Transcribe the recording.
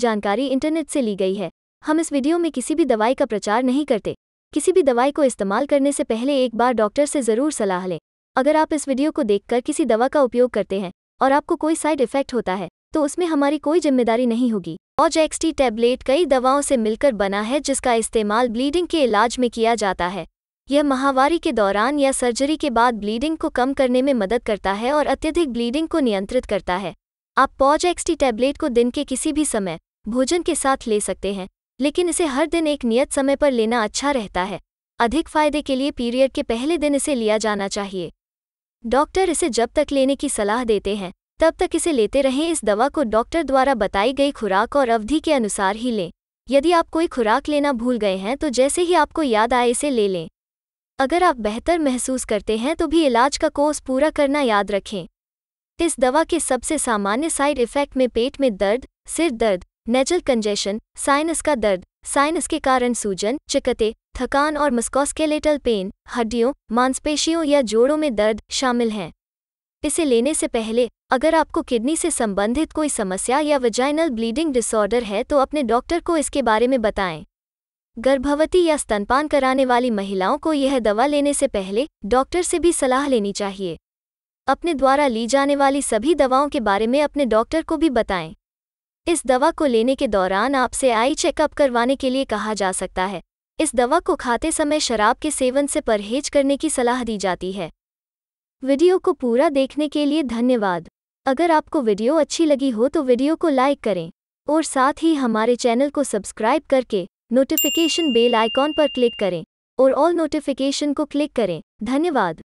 जानकारी इंटरनेट से ली गई है हम इस वीडियो में किसी भी दवाई का प्रचार नहीं करते किसी भी दवाई को इस्तेमाल करने से पहले एक बार डॉक्टर से ज़रूर सलाह लें अगर आप इस वीडियो को देखकर किसी दवा का उपयोग करते हैं और आपको कोई साइड इफेक्ट होता है तो उसमें हमारी कोई जिम्मेदारी नहीं होगी एक्सटी टैबलेट कई दवाओं से मिलकर बना है जिसका इस्तेमाल ब्लीडिंग के इलाज में किया जाता है यह महावारी के दौरान या सर्जरी के बाद ब्लीडिंग को कम करने में मदद करता है और अत्यधिक ब्लीडिंग को नियंत्रित करता है आप पॉज एक्सटी टैबलेट को दिन के किसी भी समय भोजन के साथ ले सकते हैं लेकिन इसे हर दिन एक नियत समय पर लेना अच्छा रहता है अधिक फायदे के लिए पीरियड के पहले दिन इसे लिया जाना चाहिए डॉक्टर इसे जब तक लेने की सलाह देते हैं तब तक इसे लेते रहें इस दवा को डॉक्टर द्वारा बताई गई खुराक और अवधि के अनुसार ही लें यदि आप कोई खुराक लेना भूल गए हैं तो जैसे ही आपको याद आए इसे ले लें अगर आप बेहतर महसूस करते हैं तो भी इलाज का कोर्स पूरा करना याद रखें इस दवा के सबसे सामान्य साइड इफेक्ट में पेट में दर्द सिर दर्द नेजल कंजेशन साइनस का दर्द साइनस के कारण सूजन चिकते थकान और मस्कोस्केलेटल पेन हड्डियों मांसपेशियों या जोड़ों में दर्द शामिल हैं इसे लेने से पहले अगर आपको किडनी से संबंधित कोई समस्या या वजाइनल ब्लीडिंग डिसऑर्डर है तो अपने डॉक्टर को इसके बारे में बताएं गर्भवती या स्तनपान कराने वाली महिलाओं को यह दवा लेने से पहले डॉक्टर से भी सलाह लेनी चाहिए अपने द्वारा ली जाने वाली सभी दवाओं के बारे में अपने डॉक्टर को भी बताएं इस दवा को लेने के दौरान आपसे आई चेकअप करवाने के लिए कहा जा सकता है इस दवा को खाते समय शराब के सेवन से परहेज करने की सलाह दी जाती है वीडियो को पूरा देखने के लिए धन्यवाद अगर आपको वीडियो अच्छी लगी हो तो वीडियो को लाइक करें और साथ ही हमारे चैनल को सब्सक्राइब करके नोटिफिकेशन बेल आइकॉन पर क्लिक करें और ऑल नोटिफिकेशन को क्लिक करें धन्यवाद